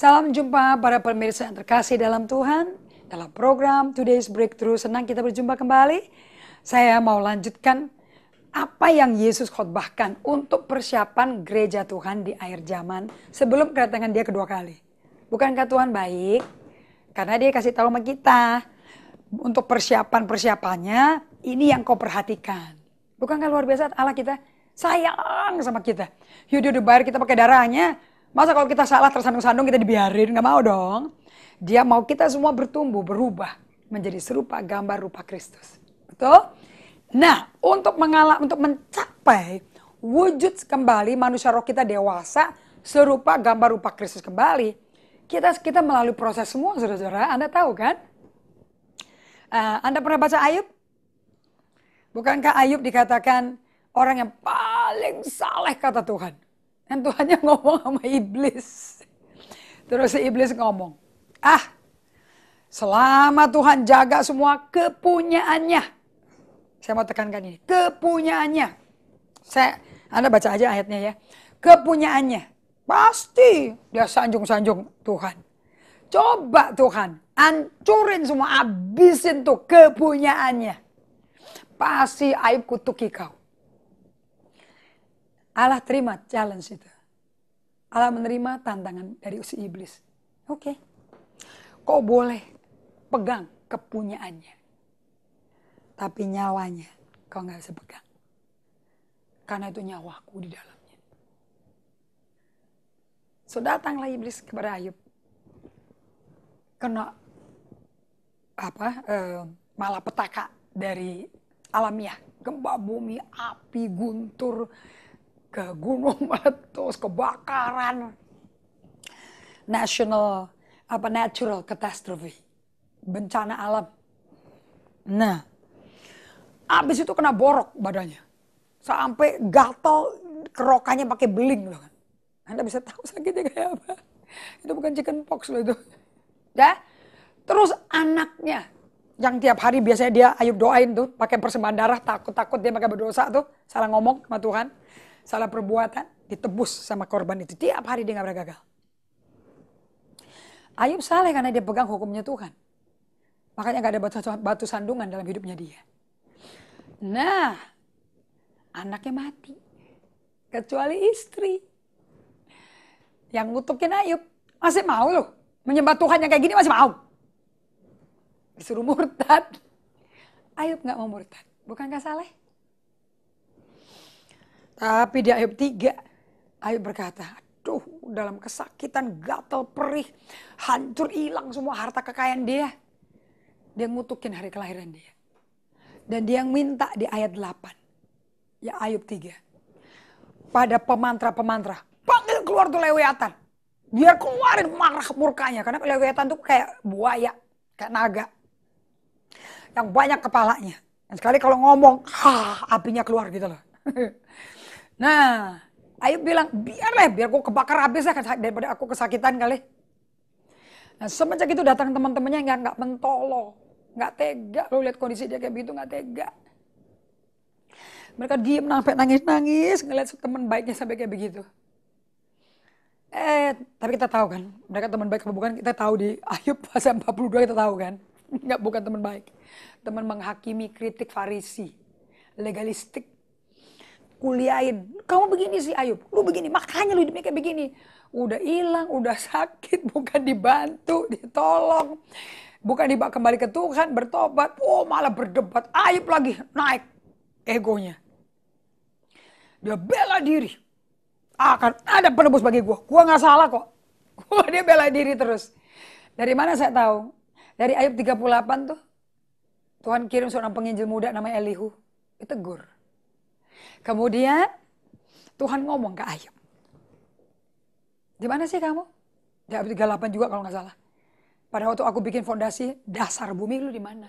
Salam jumpa para pemirsa yang terkasih dalam Tuhan. Dalam program Today's Breakthrough, senang kita berjumpa kembali. Saya mau lanjutkan apa yang Yesus khotbahkan untuk persiapan gereja Tuhan di akhir zaman sebelum kedatangan dia kedua kali. Bukankah Tuhan baik? Karena dia kasih tahu sama kita untuk persiapan-persiapannya ini yang kau perhatikan. Bukankah luar biasa Allah kita sayang sama kita. Yudhu udah kita pakai darahnya, Masa kalau kita salah tersandung-sandung kita dibiarin, nggak mau dong. Dia mau kita semua bertumbuh, berubah menjadi serupa gambar rupa Kristus. Betul? Nah, untuk mengalah, untuk mencapai wujud kembali manusia roh kita dewasa serupa gambar rupa Kristus kembali, kita kita melalui proses semua, saudara-saudara. Anda tahu kan? Uh, Anda pernah baca Ayub? Bukankah Ayub dikatakan orang yang paling saleh kata Tuhan? Dan Tuhannya ngomong sama iblis. Terus si iblis ngomong, ah selama Tuhan jaga semua kepunyaannya. Saya mau tekankan ini, kepunyaannya. Saya, Anda baca aja ayatnya ya. Kepunyaannya, pasti dia sanjung-sanjung Tuhan. Coba Tuhan, ancurin semua, abisin tuh kepunyaannya. Pasti aib kutuki kau. Allah terima challenge itu. Allah menerima tantangan dari usi iblis. Oke. Okay. Kok boleh pegang kepunyaannya. Tapi nyawanya kau nggak bisa pegang. Karena itu nyawaku di dalamnya. So datanglah iblis kepada Ayub. Kena apa eh, malapetaka dari alamiah. Gempa bumi, api, guntur, ke gunung meletus, kebakaran, national apa natural catastrophe, bencana alam. Nah, abis itu kena borok badannya, sampai gatal kerokannya pakai beling loh kan. Anda bisa tahu sakitnya kayak apa. Itu bukan chicken pox loh itu. Ya. Terus anaknya yang tiap hari biasanya dia Ayub doain tuh pakai persembahan darah takut-takut dia pakai berdosa tuh salah ngomong sama Tuhan salah perbuatan ditebus sama korban itu. Tiap hari dia nggak pernah gagal. Ayub salah karena dia pegang hukumnya Tuhan. Makanya nggak ada batu, batu sandungan dalam hidupnya dia. Nah, anaknya mati. Kecuali istri. Yang ngutukin Ayub. Masih mau loh. Menyembah Tuhan yang kayak gini masih mau. Disuruh murtad. Ayub nggak mau murtad. Bukankah salah? Tapi di ayat 3, Ayub berkata, aduh dalam kesakitan, gatal, perih, hancur, hilang semua harta kekayaan dia. Dia ngutukin hari kelahiran dia. Dan dia yang minta di ayat 8. Ya Ayub 3. Pada pemantra-pemantra, panggil keluar tuh lewetan, Biar keluarin marah murkanya. Karena lewetan tuh kayak buaya, kayak naga. Yang banyak kepalanya. Dan sekali kalau ngomong, ha, apinya keluar gitu loh. Nah, Ayub bilang, biarlah, biar gue kebakar habis ya daripada aku kesakitan kali. Nah, semenjak itu datang teman-temannya nggak nggak mentolo, nggak tega. Lo lihat kondisi dia kayak begitu nggak tega. Mereka diem sampai nangis-nangis ngeliat teman baiknya sampai kayak begitu. Eh, tapi kita tahu kan, mereka teman baik apa bukan kita tahu di Ayub pasal 42 kita tahu kan. Nggak bukan teman baik. Teman menghakimi kritik farisi, legalistik kuliahin. Kamu begini sih Ayub, lu begini, makanya lu hidupnya kayak begini. Udah hilang, udah sakit, bukan dibantu, ditolong. Bukan dibawa kembali ke Tuhan, bertobat. Oh malah berdebat, Ayub lagi naik egonya. Dia bela diri. Akan ada penebus bagi gue. Gue gak salah kok. Gue dia bela diri terus. Dari mana saya tahu? Dari Ayub 38 tuh. Tuhan kirim seorang penginjil muda namanya Elihu. Ditegur. Kemudian Tuhan ngomong ke Ayub. Di mana sih kamu? Di Ayub 38 juga kalau nggak salah. Pada waktu aku bikin fondasi dasar bumi lu di mana?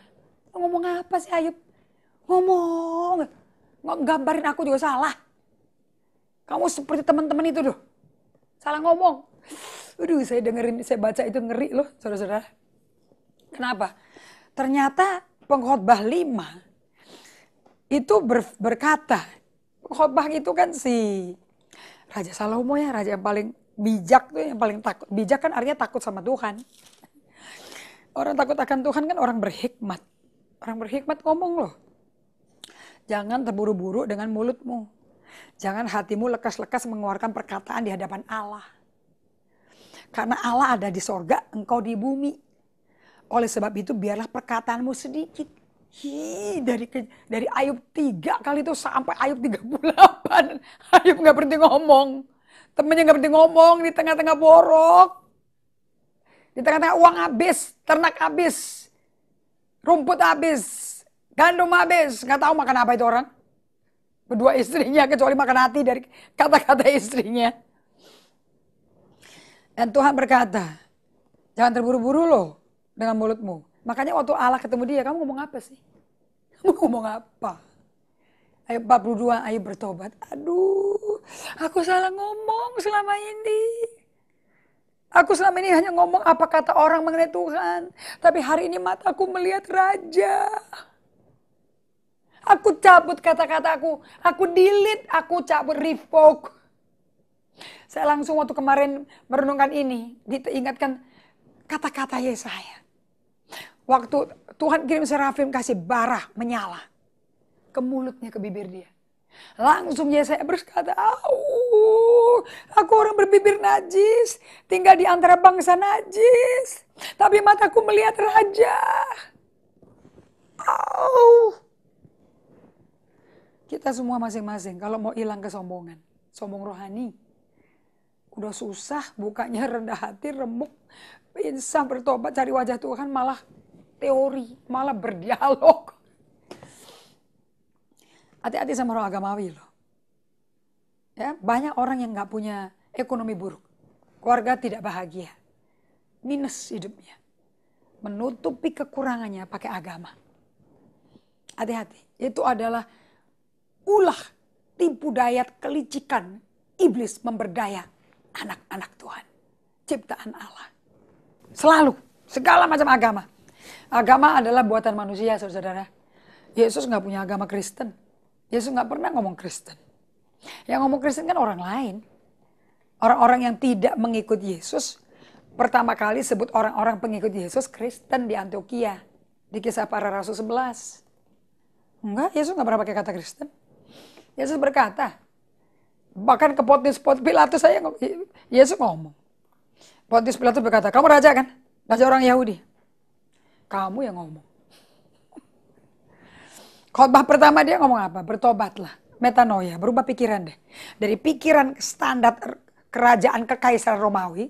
ngomong apa sih Ayub? Ngomong. nggak Gambarin aku juga salah. Kamu seperti teman-teman itu loh. Salah ngomong. Aduh, saya dengerin, saya baca itu ngeri loh, saudara-saudara. Kenapa? Ternyata pengkhotbah lima itu ber, berkata khotbah itu kan si Raja Salomo ya, raja yang paling bijak tuh yang paling takut. Bijak kan artinya takut sama Tuhan. Orang takut akan Tuhan kan orang berhikmat. Orang berhikmat ngomong loh. Jangan terburu-buru dengan mulutmu. Jangan hatimu lekas-lekas mengeluarkan perkataan di hadapan Allah. Karena Allah ada di sorga, engkau di bumi. Oleh sebab itu biarlah perkataanmu sedikit Hi, dari ke, dari Ayub tiga kali itu sampai Ayub delapan Ayub nggak berhenti ngomong. Temennya nggak berhenti ngomong di tengah-tengah borok. Di tengah-tengah uang habis, ternak habis, rumput habis, gandum habis. Nggak tahu makan apa itu orang. Berdua istrinya, kecuali makan hati dari kata-kata istrinya. Dan Tuhan berkata, jangan terburu-buru loh dengan mulutmu Makanya waktu Allah ketemu dia, kamu ngomong apa sih? Kamu ngomong apa? Ayat 42, ayo bertobat. Aduh, aku salah ngomong selama ini. Aku selama ini hanya ngomong apa kata orang mengenai Tuhan. Tapi hari ini mataku melihat Raja. Aku cabut kata-kataku. Aku delete, aku cabut revoke. Saya langsung waktu kemarin merenungkan ini. Diingatkan kata-kata Yesaya. Waktu Tuhan kirim serafim kasih bara menyala ke mulutnya, ke bibir dia. Langsung Yesaya berkata, aku orang berbibir najis, tinggal di antara bangsa najis. Tapi mataku melihat raja. Au. Kita semua masing-masing kalau mau hilang kesombongan, sombong rohani. Udah susah, bukanya rendah hati, remuk, insaf, bertobat, cari wajah Tuhan, malah teori, malah berdialog. Hati-hati sama orang agamawi loh. Ya, banyak orang yang nggak punya ekonomi buruk. Keluarga tidak bahagia. Minus hidupnya. Menutupi kekurangannya pakai agama. Hati-hati. Itu adalah ulah tipu dayat kelicikan iblis memberdaya anak-anak Tuhan. Ciptaan Allah. Selalu. Segala macam agama. Agama adalah buatan manusia, saudara-saudara. Yesus nggak punya agama Kristen. Yesus nggak pernah ngomong Kristen. Yang ngomong Kristen kan orang lain. Orang-orang yang tidak mengikut Yesus, pertama kali sebut orang-orang pengikut Yesus Kristen di Antioquia. Di kisah para rasul 11. Enggak, Yesus nggak pernah pakai kata Kristen. Yesus berkata, bahkan ke Pontius Pilatus saya Yesus ngomong. Pontius Pilatus berkata, kamu raja kan? Raja orang Yahudi. Kamu yang ngomong. Khotbah pertama dia ngomong apa? Bertobatlah. Metanoia, berubah pikiran deh. Dari pikiran standar kerajaan kekaisaran Romawi,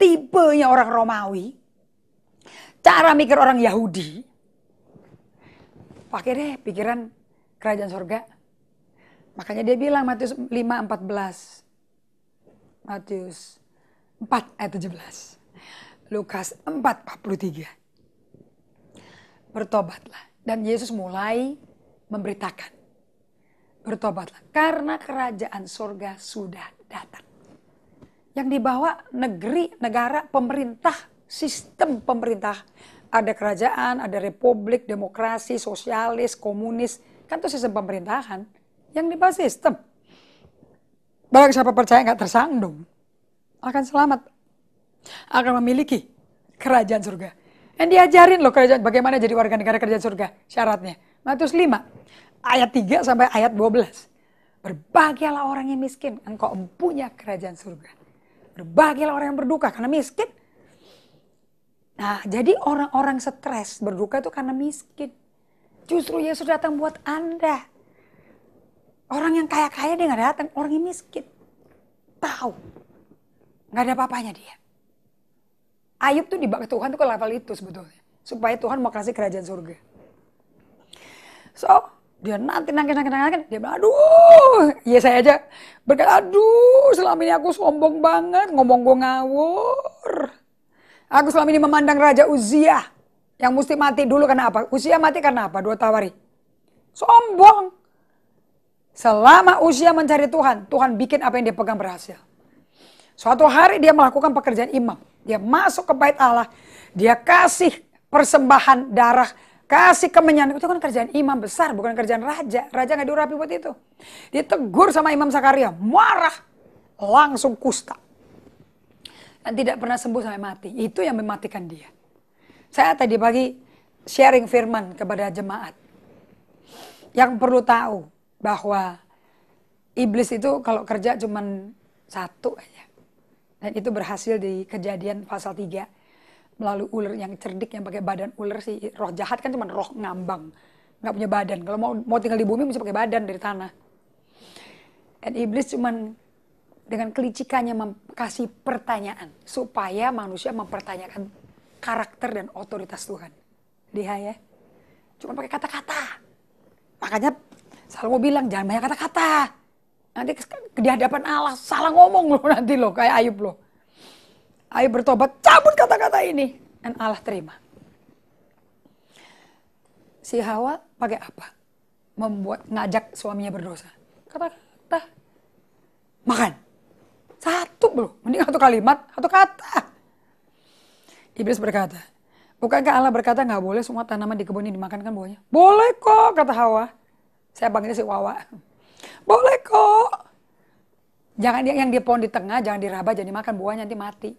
tipenya orang Romawi, cara mikir orang Yahudi, pakai deh pikiran kerajaan sorga. Makanya dia bilang Matius 5, 14. Matius 4 ayat 17. Lukas 4, 43 bertobatlah. Dan Yesus mulai memberitakan, bertobatlah karena kerajaan surga sudah datang. Yang dibawa negeri, negara, pemerintah, sistem pemerintah. Ada kerajaan, ada republik, demokrasi, sosialis, komunis. Kan itu sistem pemerintahan. Yang dibawa sistem. Barang siapa percaya nggak tersandung, akan selamat. Akan memiliki kerajaan surga dan diajarin loh kerja, bagaimana jadi warga negara kerja surga syaratnya. Matius 5 ayat 3 sampai ayat 12. Berbahagialah orang yang miskin, engkau empunya kerajaan surga. Berbahagialah orang yang berduka karena miskin. Nah, jadi orang-orang stres berduka itu karena miskin. Justru Yesus datang buat Anda. Orang yang kaya-kaya dia nggak datang, orang yang miskin. Tahu, nggak ada apa-apanya dia. Ayub tuh dibawa Tuhan tuh ke level itu sebetulnya. Supaya Tuhan mau kasih kerajaan surga. So, dia nanti nangis nangis nangis, nangis. dia bilang aduh ya saya aja berkata aduh selama ini aku sombong banget ngomong gue ngawur aku selama ini memandang raja Uzia yang mesti mati dulu karena apa Uzia mati karena apa dua tawari sombong selama Uzia mencari Tuhan Tuhan bikin apa yang dia pegang berhasil suatu hari dia melakukan pekerjaan imam dia masuk ke bait Allah, dia kasih persembahan darah, kasih kemenyan. Itu kan kerjaan imam besar, bukan kerjaan raja. Raja nggak diurapi buat itu. dia tegur sama Imam Sakaria, marah, langsung kusta. Dan tidak pernah sembuh sampai mati. Itu yang mematikan dia. Saya tadi pagi sharing firman kepada jemaat. Yang perlu tahu bahwa iblis itu kalau kerja cuma satu aja dan itu berhasil di kejadian pasal 3. Melalui ular yang cerdik yang pakai badan ular si roh jahat kan cuma roh ngambang. Nggak punya badan. Kalau mau, mau tinggal di bumi mesti pakai badan dari tanah. Dan iblis cuma dengan kelicikannya kasih pertanyaan supaya manusia mempertanyakan karakter dan otoritas Tuhan. lihat ya. Cuma pakai kata-kata. Makanya selalu mau bilang jangan banyak kata-kata. Nanti di hadapan Allah salah ngomong loh nanti loh kayak Ayub loh. Ayub bertobat, cabut kata-kata ini dan Allah terima. Si Hawa pakai apa? Membuat ngajak suaminya berdosa. Kata-kata makan. Satu belum, mending satu kalimat, satu kata. Iblis berkata, Bukankah Allah berkata nggak boleh semua tanaman di kebun ini dimakan kan buahnya? Boleh kok, kata Hawa. Saya panggilnya si Wawa. Boleh kok. Jangan yang, yang di pohon di tengah, jangan diraba, jangan dimakan buahnya nanti mati.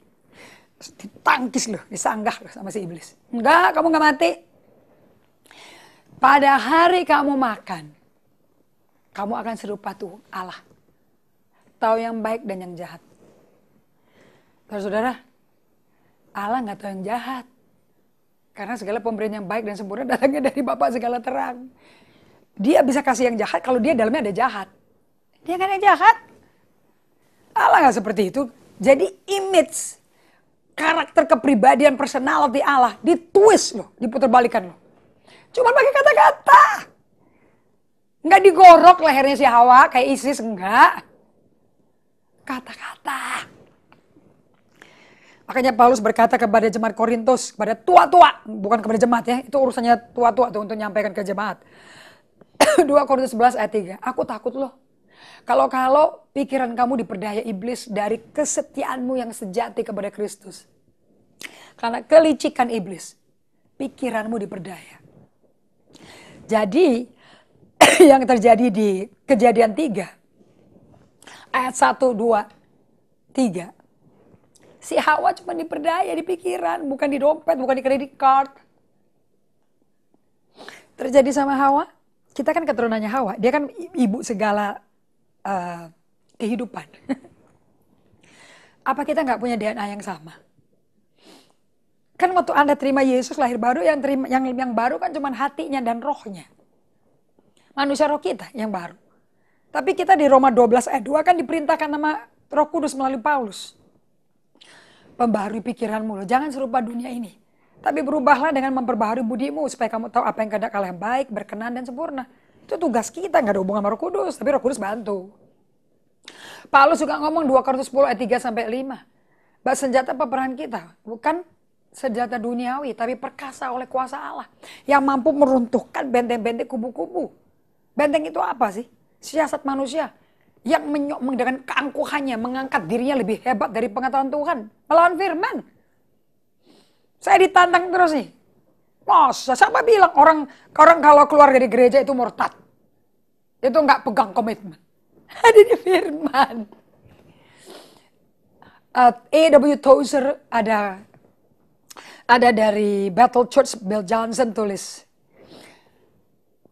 Ditangkis loh, disanggah loh sama si iblis. Enggak, kamu enggak mati. Pada hari kamu makan, kamu akan serupa tuh Allah. Tahu yang baik dan yang jahat. Saudara-saudara, Allah nggak tahu yang jahat. Karena segala pemberian yang baik dan sempurna datangnya dari Bapak segala terang. Dia bisa kasih yang jahat kalau dia dalamnya ada jahat. Dia kan yang jahat. Allah nggak seperti itu. Jadi image, karakter kepribadian personality Allah ditwist loh, diputerbalikan loh. Cuma pakai kata-kata. Nggak digorok lehernya si Hawa kayak ISIS, enggak. Kata-kata. Makanya Paulus berkata kepada jemaat Korintus, kepada tua-tua, bukan kepada jemaat ya, itu urusannya tua-tua tuh untuk nyampaikan ke jemaat. 2 Korintus 11 ayat 3, aku takut loh kalau-kalau pikiran kamu diperdaya iblis dari kesetiaanmu yang sejati kepada Kristus. Karena kelicikan iblis, pikiranmu diperdaya. Jadi yang terjadi di kejadian 3, ayat 1, 2, 3. Si Hawa cuma diperdaya di pikiran, bukan di dompet, bukan di kredit card. Terjadi sama Hawa, kita kan keturunannya Hawa, dia kan ibu segala uh, kehidupan. Apa kita nggak punya DNA yang sama? Kan waktu Anda terima Yesus lahir baru, yang terima, yang yang baru kan cuma hatinya dan rohnya. Manusia roh kita yang baru. Tapi kita di Roma 12 ayat 2 kan diperintahkan nama Roh Kudus melalui Paulus. Pembaharui pikiranmu, jangan serupa dunia ini. Tapi berubahlah dengan memperbaharui budimu supaya kamu tahu apa yang kehendak Allah yang baik, berkenan dan sempurna. Itu tugas kita, nggak ada hubungan sama Roh Kudus, tapi Roh Kudus bantu. Paulus juga ngomong 2 Korintus 10 ayat 3 sampai 5. bah senjata peperangan kita bukan senjata duniawi, tapi perkasa oleh kuasa Allah yang mampu meruntuhkan benteng-benteng kubu-kubu. Benteng itu apa sih? Siasat manusia yang menyokong dengan keangkuhannya mengangkat dirinya lebih hebat dari pengetahuan Tuhan, melawan firman. Saya ditantang terus nih, Masa siapa bilang orang orang kalau keluar dari gereja itu murtad? Itu nggak pegang komitmen. Ada di firman. Uh, A.W. Tozer ada ada dari Battle Church Bill Johnson tulis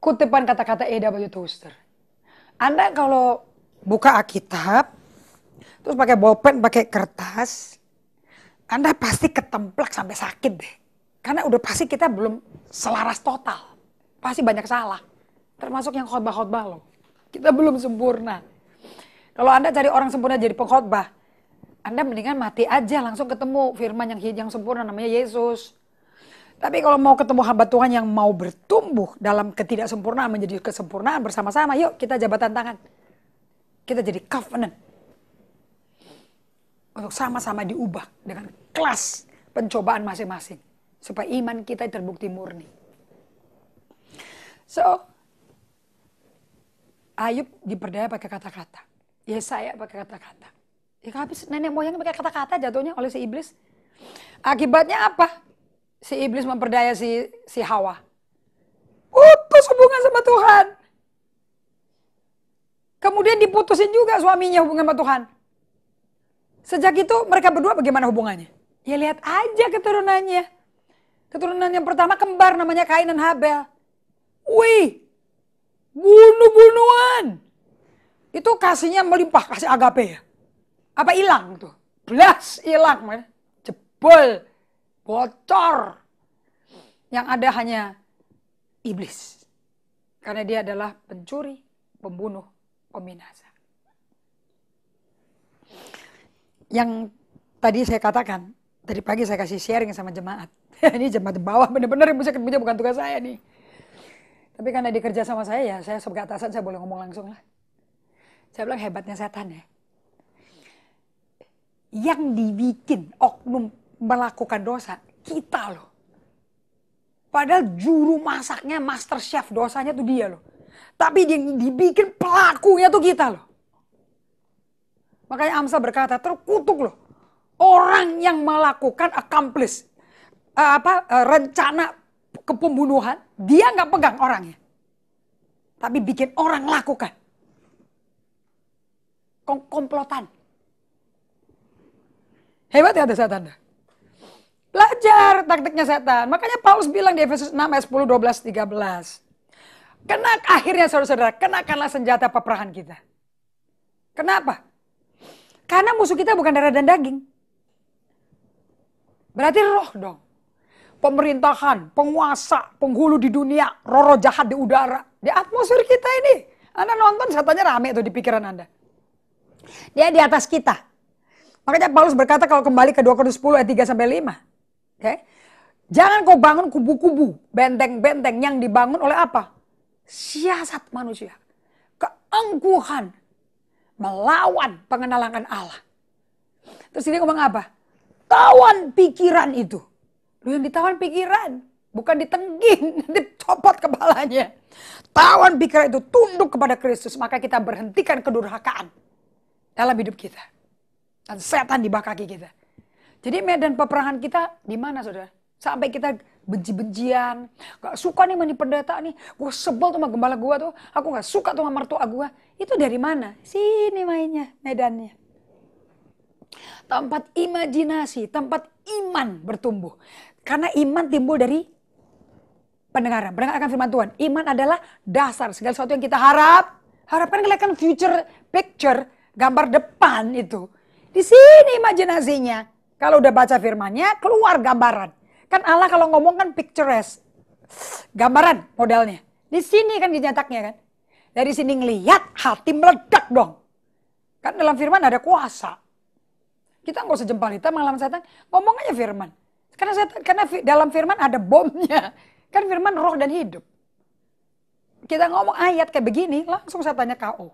kutipan kata-kata A.W. Tozer. Anda kalau buka Alkitab terus pakai bolpen, pakai kertas, Anda pasti ketemplak sampai sakit deh karena udah pasti kita belum selaras total. Pasti banyak salah. Termasuk yang khotbah-khotbah loh. Kita belum sempurna. Kalau Anda cari orang sempurna jadi pengkhotbah, Anda mendingan mati aja langsung ketemu firman yang yang sempurna namanya Yesus. Tapi kalau mau ketemu hamba Tuhan yang mau bertumbuh dalam ketidaksempurnaan menjadi kesempurnaan bersama-sama, yuk kita jabatan tangan. Kita jadi covenant. Untuk sama-sama diubah dengan kelas pencobaan masing-masing supaya iman kita terbukti murni. So, Ayub diperdaya pakai kata-kata. Yesaya pakai kata-kata. Ya habis nenek moyangnya pakai kata-kata jatuhnya oleh si iblis. Akibatnya apa? Si iblis memperdaya si si Hawa. Putus hubungan sama Tuhan. Kemudian diputusin juga suaminya hubungan sama Tuhan. Sejak itu mereka berdua bagaimana hubungannya? Ya lihat aja keturunannya. Keturunan yang pertama kembar namanya Kain dan Habel. Wih, bunuh-bunuhan. Itu kasihnya melimpah, kasih agape ya. Apa hilang tuh? Belas hilang, jebol, bocor. Yang ada hanya iblis. Karena dia adalah pencuri, pembunuh, peminasa. Yang tadi saya katakan, tadi pagi saya kasih sharing sama jemaat. ini jemaat di bawah benar-benar yang bisa punya bukan tugas saya nih. Tapi karena dikerja sama saya ya, saya sebagai atasan saya boleh ngomong langsung lah. Saya bilang hebatnya setan ya. Yang dibikin oknum melakukan dosa, kita loh. Padahal juru masaknya, master chef dosanya tuh dia loh. Tapi yang dibikin pelakunya tuh kita loh. Makanya Amsa berkata, terkutuk loh orang yang melakukan accomplice eh, apa eh, rencana kepembunuhan dia nggak pegang orangnya tapi bikin orang lakukan komplotan hebat ya ada setan belajar taktiknya setan makanya Paulus bilang di Efesus 6 ayat 10 12 13 kenak akhirnya saudara-saudara kenakanlah senjata peperangan kita kenapa karena musuh kita bukan darah dan daging Berarti roh dong. Pemerintahan, penguasa, penghulu di dunia, roro jahat di udara. Di atmosfer kita ini. Anda nonton satunya rame tuh di pikiran Anda. Dia di atas kita. Makanya Paulus berkata kalau kembali ke 2 Korintus 10 ayat 3 sampai 5. Oke. Okay? Jangan kau bangun kubu-kubu, benteng-benteng yang dibangun oleh apa? Siasat manusia. Keangkuhan melawan pengenalan Allah. Terus ini ngomong apa? ditawan pikiran itu. Lu yang ditawan pikiran, bukan ditenggin, nanti copot kepalanya. Tawan pikiran itu tunduk kepada Kristus, maka kita berhentikan kedurhakaan dalam hidup kita. Dan setan di kaki kita. Jadi medan peperangan kita di mana saudara? Sampai kita benci-bencian, gak suka nih mani pendeta nih, gue sebel tuh sama gembala gue tuh, aku gak suka tuh sama mertua gue. Itu dari mana? Sini mainnya, medannya. Tempat imajinasi, tempat iman bertumbuh. Karena iman timbul dari pendengaran. akan firman Tuhan. Iman adalah dasar segala sesuatu yang kita harap. Harapkan kelihatan future picture, gambar depan itu. Di sini imajinasinya. Kalau udah baca firmannya, keluar gambaran. Kan Allah kalau ngomong kan picturesque, Gambaran modelnya. Di sini kan dinyataknya kan. Dari sini ngelihat hati meledak dong. Kan dalam firman ada kuasa. Kita nggak usah jempol jempolitan melawan setan. Ngomong aja firman. Karena setan, karena dalam firman ada bomnya. Kan firman roh dan hidup. Kita ngomong ayat kayak begini, langsung saya tanya KO.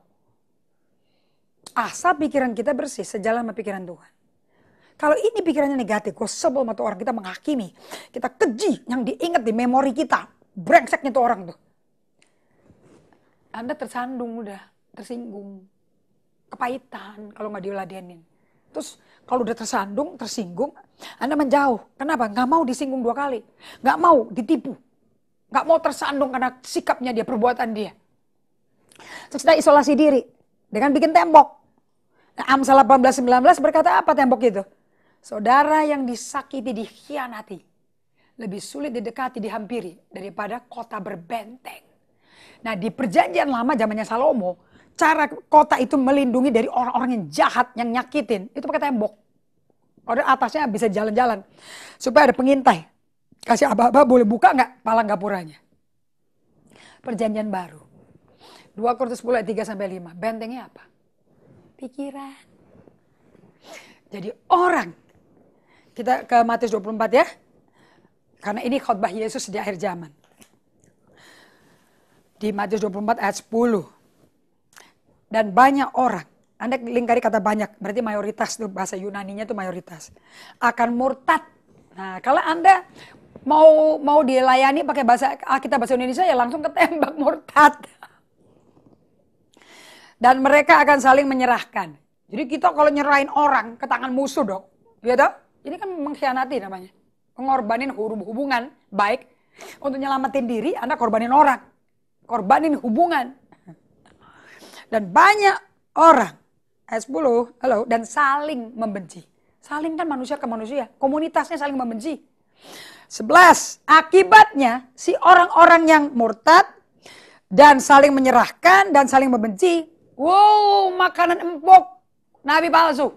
Asal pikiran kita bersih, sejalan sama pikiran Tuhan. Kalau ini pikirannya negatif, gue sebel sama orang. Kita menghakimi, kita keji yang diingat di memori kita. Brengseknya tuh orang tuh. Anda tersandung udah, tersinggung. Kepahitan kalau nggak diladenin. Terus kalau udah tersandung, tersinggung, Anda menjauh. Kenapa? Nggak mau disinggung dua kali. Nggak mau ditipu. Nggak mau tersandung karena sikapnya dia, perbuatan dia. Terus kita isolasi diri dengan bikin tembok. Nah, Amsal 18 berkata apa tembok itu? Saudara yang disakiti, dikhianati, lebih sulit didekati, dihampiri daripada kota berbenteng. Nah di perjanjian lama zamannya Salomo, cara kota itu melindungi dari orang-orang yang jahat, yang nyakitin, itu pakai tembok. ada atasnya bisa jalan-jalan. Supaya ada pengintai. Kasih apa-apa boleh buka nggak palang gapuranya. Perjanjian baru. 2 Korintus 10 ayat 3 sampai 5. Bentengnya apa? Pikiran. Jadi orang. Kita ke Matius 24 ya. Karena ini khotbah Yesus di akhir zaman. Di Matius 24 ayat 10 dan banyak orang. Anda lingkari kata banyak, berarti mayoritas tuh bahasa Yunaninya itu mayoritas. Akan murtad. Nah, kalau Anda mau mau dilayani pakai bahasa ah, kita bahasa Indonesia ya langsung ketembak murtad. Dan mereka akan saling menyerahkan. Jadi kita kalau nyerahin orang ke tangan musuh dong, ya toh? Ini kan mengkhianati namanya. Mengorbanin hubungan baik untuk nyelamatin diri, Anda korbanin orang. Korbanin hubungan. Dan banyak orang, ayat 10, halo, dan saling membenci. Saling kan manusia ke manusia, komunitasnya saling membenci. 11, akibatnya si orang-orang yang murtad dan saling menyerahkan dan saling membenci. Wow, makanan empuk nabi palsu.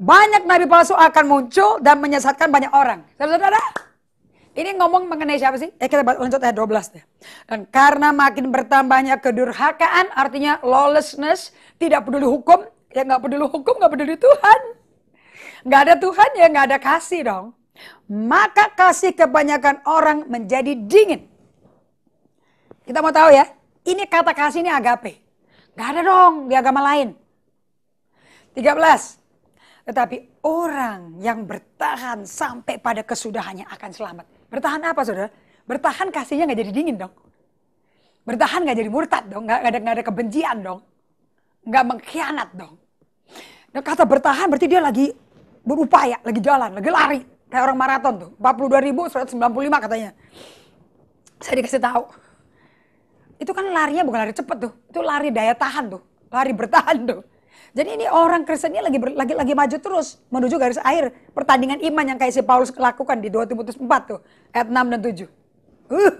Banyak nabi palsu akan muncul dan menyesatkan banyak orang. Saudara-saudara, ini ngomong mengenai siapa sih? Eh kita baca lanjut ayat 12 deh. Dan karena makin bertambahnya kedurhakaan, artinya lawlessness, tidak peduli hukum, ya nggak peduli hukum, nggak peduli Tuhan. Nggak ada Tuhan ya nggak ada kasih dong. Maka kasih kebanyakan orang menjadi dingin. Kita mau tahu ya, ini kata kasih ini agape. nggak ada dong di agama lain. 13. Tetapi orang yang bertahan sampai pada kesudahannya akan selamat. Bertahan apa saudara? Bertahan kasihnya nggak jadi dingin dong. Bertahan nggak jadi murtad dong, nggak ada, gak ada kebencian dong. Nggak mengkhianat dong. Nah, kata bertahan berarti dia lagi berupaya, lagi jalan, lagi lari. Kayak orang maraton tuh, 42.195 katanya. Saya dikasih tahu. Itu kan larinya bukan lari cepet tuh, itu lari daya tahan tuh, lari bertahan tuh. Jadi ini orang Kristen ini lagi, lagi lagi maju terus menuju garis akhir pertandingan iman yang kayak si Paulus lakukan di 2 Timotius 4 tuh ayat 6 dan 7. Uh,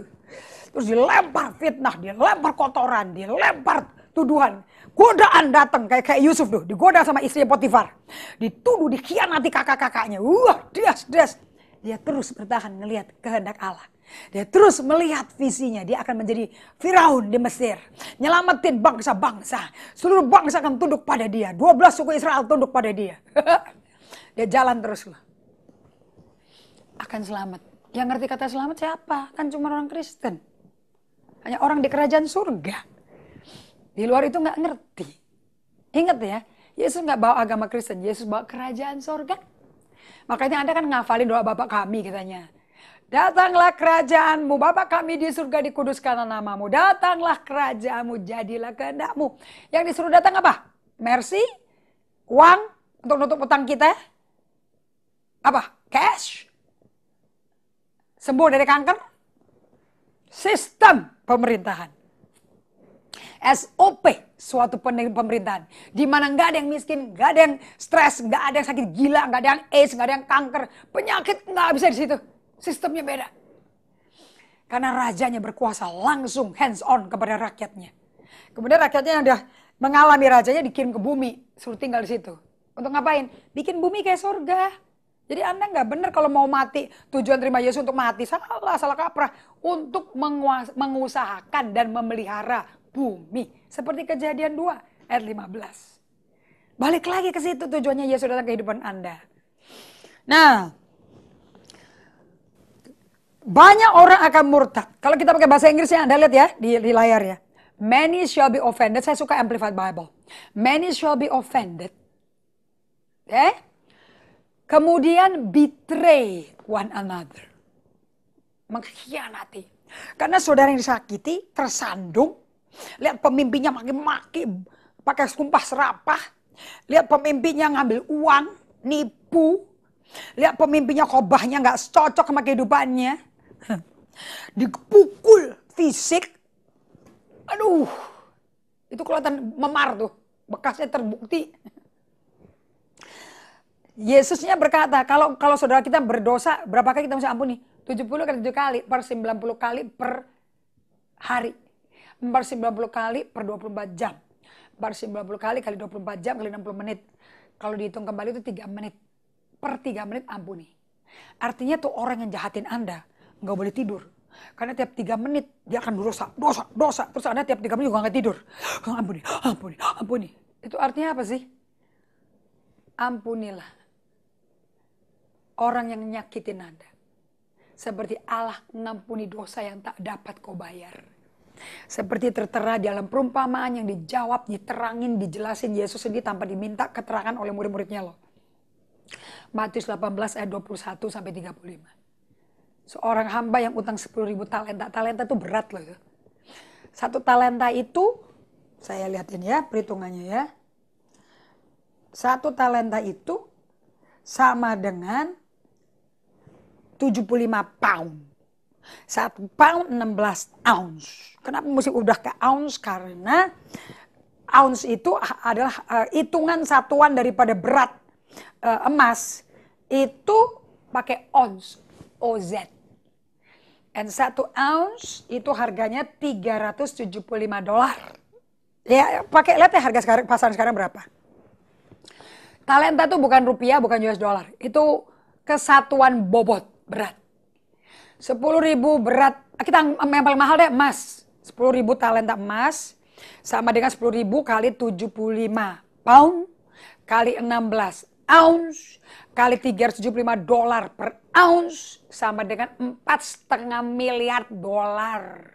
terus dilempar fitnah, dilempar kotoran, dilempar tuduhan. Godaan datang kayak kayak Yusuf tuh, digoda sama istri Potifar. Dituduh dikhianati kakak-kakaknya. Wah, uh, dia das. Dia terus bertahan melihat kehendak Allah. Dia terus melihat visinya. Dia akan menjadi Firaun di Mesir. Nyelamatin bangsa-bangsa. Seluruh bangsa akan tunduk pada dia. 12 suku Israel tunduk pada dia. dia jalan terus loh. Akan selamat. Yang ngerti kata selamat siapa? Kan cuma orang Kristen. Hanya orang di kerajaan surga. Di luar itu nggak ngerti. Ingat ya, Yesus nggak bawa agama Kristen. Yesus bawa kerajaan surga. Makanya Anda kan ngafalin doa Bapak kami katanya. Datanglah kerajaanmu, Bapa kami di surga dikuduskan namamu. Datanglah kerajaanmu, jadilah kehendakmu. Yang disuruh datang apa? Mercy, uang untuk nutup utang kita. Apa? Cash. Sembuh dari kanker. Sistem pemerintahan. SOP suatu pemerintahan di mana nggak ada yang miskin, nggak ada yang stres, nggak ada yang sakit gila, nggak ada yang AIDS, nggak ada yang kanker, penyakit nggak bisa di situ. Sistemnya beda. Karena rajanya berkuasa langsung hands on kepada rakyatnya. Kemudian rakyatnya yang udah mengalami rajanya dikirim ke bumi, suruh tinggal di situ. Untuk ngapain? Bikin bumi kayak surga. Jadi Anda nggak benar kalau mau mati, tujuan terima Yesus untuk mati. Salah, salah kaprah. Untuk menguas, mengusahakan dan memelihara bumi. Seperti kejadian 2 ayat 15. Balik lagi ke situ tujuannya Yesus datang kehidupan Anda. Nah, banyak orang akan murtad. Kalau kita pakai bahasa Inggrisnya, Anda lihat ya di, di layar ya. Many shall be offended. Saya suka Amplified Bible. Many shall be offended. Eh? Kemudian betray one another. Mengkhianati. Karena saudara yang disakiti, tersandung. Lihat pemimpinnya makin maki pakai sumpah serapah. Lihat pemimpinnya ngambil uang, nipu, Lihat pemimpinnya kobahnya nggak cocok sama kehidupannya. dipukul fisik aduh itu kelihatan memar tuh bekasnya terbukti Yesusnya berkata kalau kalau saudara kita berdosa berapa kali kita mesti ampuni 70 kali 7 kali per 90 kali per hari per 90 kali per 24 jam per 90 kali kali 24 jam kali 60 menit kalau dihitung kembali itu 3 menit per 3 menit ampuni artinya tuh orang yang jahatin anda nggak boleh tidur. Karena tiap tiga menit dia akan dosa, dosa, dosa. Terus Anda tiap tiga menit juga nggak tidur. Ah, ampuni, ampuni, ampuni. Itu artinya apa sih? Ampunilah orang yang nyakitin Anda. Seperti Allah mengampuni dosa yang tak dapat kau bayar. Seperti tertera dalam perumpamaan yang dijawab, diterangin, dijelasin Yesus sendiri tanpa diminta keterangan oleh murid-muridnya loh. Matius 18 ayat 21 sampai 35 seorang hamba yang utang 10 ribu talenta. Talenta itu berat loh ya. Satu talenta itu, saya lihatin ya perhitungannya ya. Satu talenta itu sama dengan 75 pound. Satu pound 16 ounce. Kenapa mesti udah ke ounce? Karena ounce itu adalah uh, hitungan satuan daripada berat uh, emas. Itu pakai ounce, OZ. And satu ounce itu harganya 375 dolar. Ya, pakai lihat ya harga sekarang, pasaran sekarang berapa. Talenta itu bukan rupiah, bukan US dollar. Itu kesatuan bobot berat. 10 ribu berat, kita yang paling mahal deh emas. 10 ribu talenta emas sama dengan 10 ribu kali 75 pound kali 16 ounce kali 375 dolar per ounce sama dengan empat setengah miliar dolar.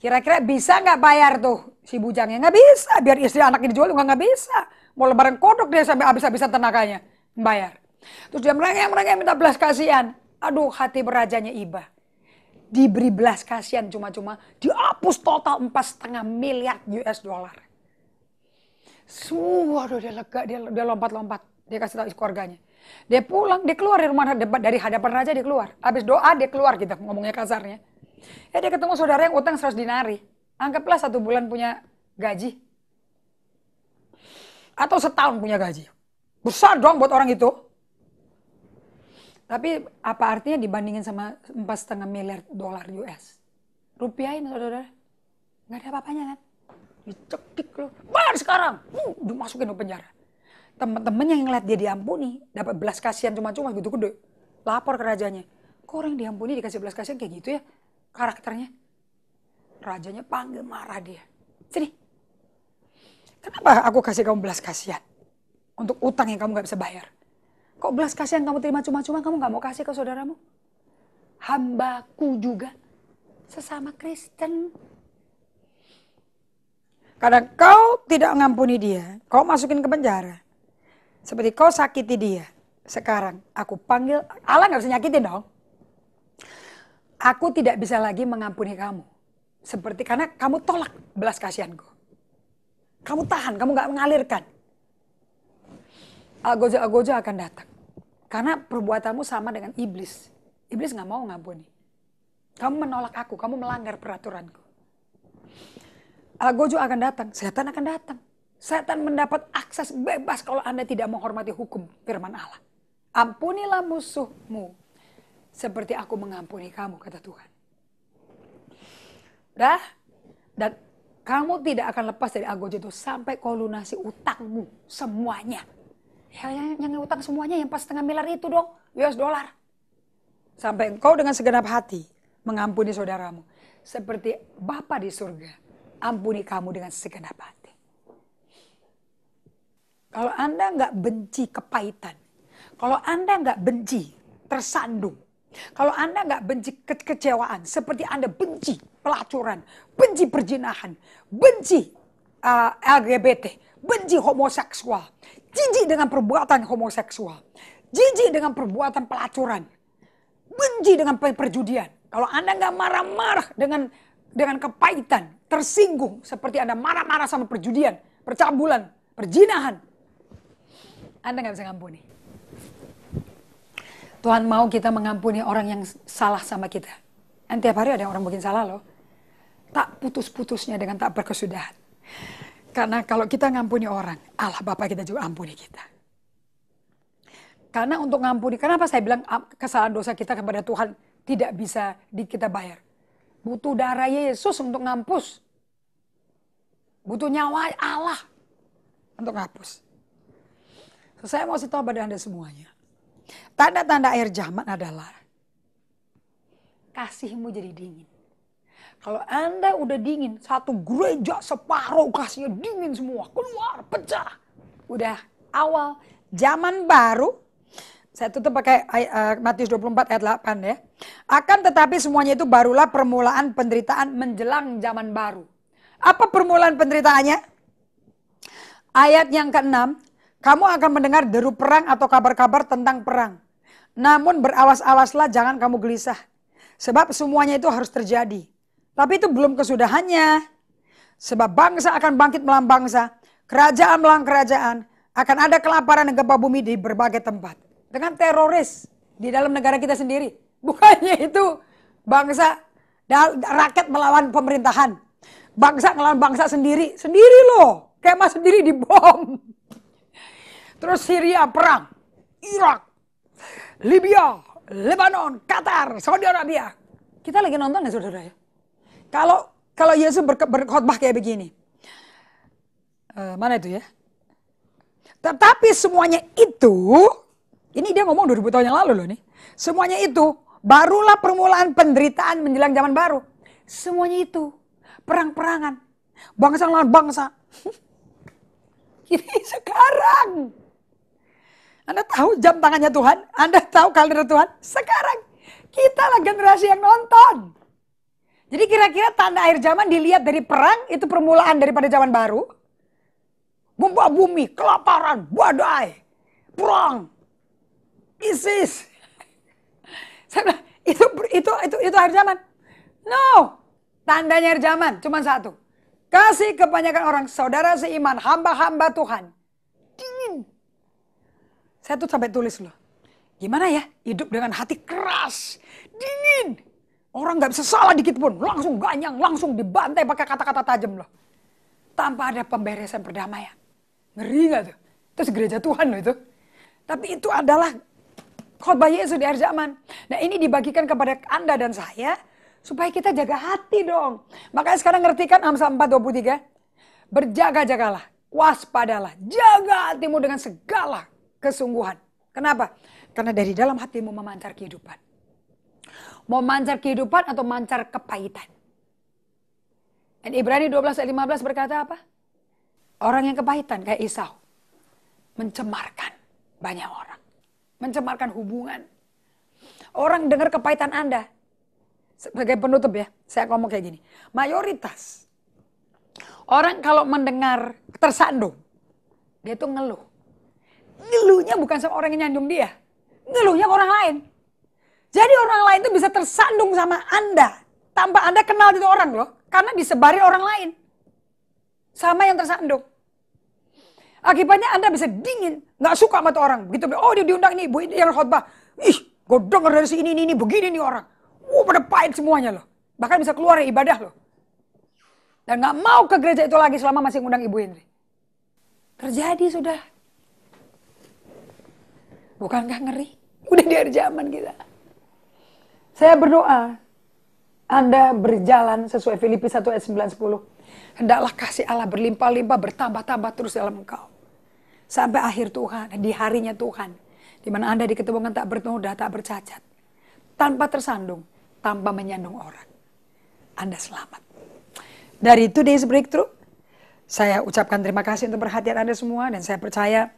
Kira-kira bisa nggak bayar tuh si bujangnya? Nggak bisa, biar istri anaknya dijual juga nggak bisa. Mau lebaran kodok dia sampai habis-habisan tenaganya, bayar. Terus dia merengek-merengek minta belas kasihan. Aduh hati berajanya iba. Diberi belas kasihan cuma-cuma dihapus total empat setengah miliar US dollar. Suh, aduh dia lega, dia lompat-lompat. Dia kasih tahu keluarganya. Dia pulang, dia keluar dari rumah dari hadapan raja dia keluar. Habis doa dia keluar gitu, ngomongnya kasarnya. Ya dia ketemu saudara yang utang 100 dinari. Anggaplah satu bulan punya gaji. Atau setahun punya gaji. Besar dong buat orang itu. Tapi apa artinya dibandingin sama empat setengah miliar dolar US? Rupiahin saudara Gak Nggak ada apa-apanya kan? Dicekik loh. Bayar sekarang. Hmm, dimasukin ke penjara teman-teman yang ngeliat dia diampuni dapat belas kasihan cuma-cuma gitu gede lapor ke rajanya kok orang diampuni dikasih belas kasihan kayak gitu ya karakternya rajanya panggil marah dia sini kenapa aku kasih kamu belas kasihan untuk utang yang kamu nggak bisa bayar kok belas kasihan kamu terima cuma-cuma kamu nggak mau kasih ke saudaramu hambaku juga sesama Kristen karena kau tidak mengampuni dia, kau masukin ke penjara. Seperti kau sakiti dia. Sekarang aku panggil, Allah nggak usah nyakitin dong. Aku tidak bisa lagi mengampuni kamu. Seperti karena kamu tolak belas kasihanku. Kamu tahan, kamu gak mengalirkan. Agojo-agojo akan datang. Karena perbuatanmu sama dengan iblis. Iblis gak mau ngampuni. Kamu menolak aku, kamu melanggar peraturanku. Agojo akan datang, setan akan datang. Setan mendapat akses bebas kalau Anda tidak menghormati hukum firman Allah. Ampunilah musuhmu seperti aku mengampuni kamu, kata Tuhan. Dah, dan kamu tidak akan lepas dari agoge itu sampai kau lunasi utangmu semuanya. Ya, ya yang, yang utang semuanya yang pas setengah miliar itu dong, US dollar. Sampai engkau dengan segenap hati mengampuni saudaramu. Seperti Bapa di surga, ampuni kamu dengan segenap hati. Kalau Anda nggak benci kepahitan, kalau Anda nggak benci tersandung, kalau Anda nggak benci kekecewaan, seperti Anda benci pelacuran, benci perjinahan, benci uh, eh, LGBT, benci homoseksual, jijik dengan perbuatan homoseksual, jijik dengan perbuatan pelacuran, benci dengan perjudian. Kalau Anda nggak marah-marah dengan dengan kepahitan, tersinggung seperti Anda marah-marah sama perjudian, percabulan, perjinahan, anda nggak bisa ngampuni. Tuhan mau kita mengampuni orang yang salah sama kita. Dan tiap hari ada orang bikin salah loh. Tak putus-putusnya dengan tak berkesudahan. Karena kalau kita ngampuni orang, Allah Bapak kita juga ampuni kita. Karena untuk ngampuni, kenapa saya bilang ah, kesalahan dosa kita kepada Tuhan tidak bisa di, kita bayar? Butuh darah Yesus untuk ngampus. Butuh nyawa Allah untuk ngapus. Saya mau kasih tahu pada Anda semuanya. Tanda-tanda air zaman adalah kasihmu jadi dingin. Kalau Anda udah dingin, satu gereja separuh kasihnya dingin semua, keluar, pecah. Udah awal zaman baru, saya tutup pakai uh, Matius 24 ayat 8 ya. Akan tetapi semuanya itu barulah permulaan penderitaan menjelang zaman baru. Apa permulaan penderitaannya? Ayat yang ke-6, kamu akan mendengar deru perang atau kabar-kabar tentang perang. Namun berawas-awaslah jangan kamu gelisah. Sebab semuanya itu harus terjadi. Tapi itu belum kesudahannya. Sebab bangsa akan bangkit melawan bangsa, kerajaan melawan kerajaan, akan ada kelaparan dan gempa bumi di berbagai tempat. Dengan teroris di dalam negara kita sendiri. Bukannya itu bangsa rakyat melawan pemerintahan. Bangsa melawan bangsa sendiri. Sendiri loh. kayak mas sendiri dibom. Terus Syria perang, Irak, Libya, Lebanon, Qatar, Saudi Arabia. Kita lagi nonton ya saudara ya. Kalau kalau Yesus ber, berkhotbah kayak begini, uh, mana itu ya? Tetapi semuanya itu, ini dia ngomong 2000 tahun yang lalu loh nih. Semuanya itu barulah permulaan penderitaan menjelang zaman baru. Semuanya itu perang-perangan, bangsa lawan bangsa. ini sekarang. Anda tahu jam tangannya Tuhan? Anda tahu kalender Tuhan? Sekarang kita lah generasi yang nonton. Jadi kira-kira tanda air zaman dilihat dari perang itu permulaan daripada zaman baru. Bumpa bumi, kelaparan, badai, perang, ISIS. itu itu itu itu air zaman. No, tandanya air zaman cuma satu. Kasih kebanyakan orang saudara seiman, hamba-hamba Tuhan. Dingin, saya tuh sampai tulis loh. Gimana ya hidup dengan hati keras, dingin. Orang nggak bisa salah dikit pun, langsung ganyang, langsung dibantai pakai kata-kata tajam loh. Tanpa ada pemberesan perdamaian. Ngeri gak tuh? Terus gereja Tuhan loh itu. Tapi itu adalah khotbah Yesus di akhir zaman. Nah ini dibagikan kepada Anda dan saya supaya kita jaga hati dong. Makanya sekarang ngerti kan Amsal 4:23? Berjaga-jagalah, waspadalah, jaga hatimu dengan segala kesungguhan. Kenapa? Karena dari dalam hatimu memancar kehidupan. Mau mancar kehidupan atau mancar kepahitan. Dan Ibrani 12 ayat 15 berkata apa? Orang yang kepahitan kayak Esau. Mencemarkan banyak orang. Mencemarkan hubungan. Orang dengar kepahitan Anda. Sebagai penutup ya, saya ngomong kayak gini. Mayoritas orang kalau mendengar tersandung, dia itu ngeluh. Ngeluhnya bukan sama orang yang nyandung dia. Ngeluhnya ke orang lain. Jadi orang lain itu bisa tersandung sama Anda. Tanpa Anda kenal itu orang loh. Karena disebarin orang lain. Sama yang tersandung. Akibatnya Anda bisa dingin, Gak suka sama tuh orang. Begitu, oh dia diundang ini, Bu yang khotbah. Ih, gue denger dari sini, ini, ini, begini nih orang. Wah, pada pahit semuanya loh. Bahkan bisa keluar dari ibadah loh. Dan gak mau ke gereja itu lagi selama masih ngundang Ibu Indri. Terjadi sudah. Bukankah ngeri? Udah di akhir zaman kita. Saya berdoa, Anda berjalan sesuai Filipi 1 ayat 9 10. Hendaklah kasih Allah berlimpah-limpah, bertambah-tambah terus dalam engkau. Sampai akhir Tuhan, di harinya Tuhan. Di mana Anda diketemukan tak bernoda, tak bercacat. Tanpa tersandung, tanpa menyandung orang. Anda selamat. Dari Today's Breakthrough, saya ucapkan terima kasih untuk perhatian Anda semua dan saya percaya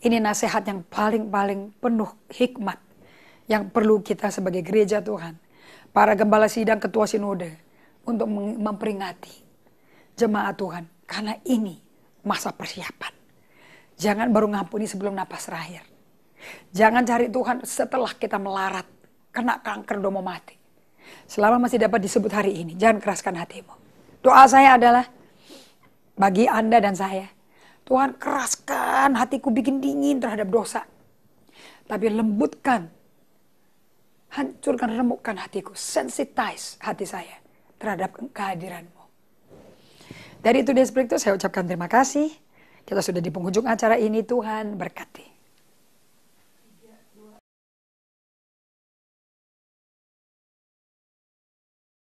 ini nasihat yang paling-paling penuh hikmat yang perlu kita sebagai gereja Tuhan, para gembala sidang ketua sinode untuk memperingati jemaat Tuhan karena ini masa persiapan. Jangan baru ngampuni sebelum napas terakhir. Jangan cari Tuhan setelah kita melarat, kena kanker domo mati. Selama masih dapat disebut hari ini, jangan keraskan hatimu. Doa saya adalah bagi Anda dan saya, Tuhan keraskan hatiku bikin dingin terhadap dosa. Tapi lembutkan, hancurkan, remukkan hatiku. Sensitize hati saya terhadap kehadiranmu. Dari itu dia itu saya ucapkan terima kasih. Kita sudah di penghujung acara ini Tuhan berkati.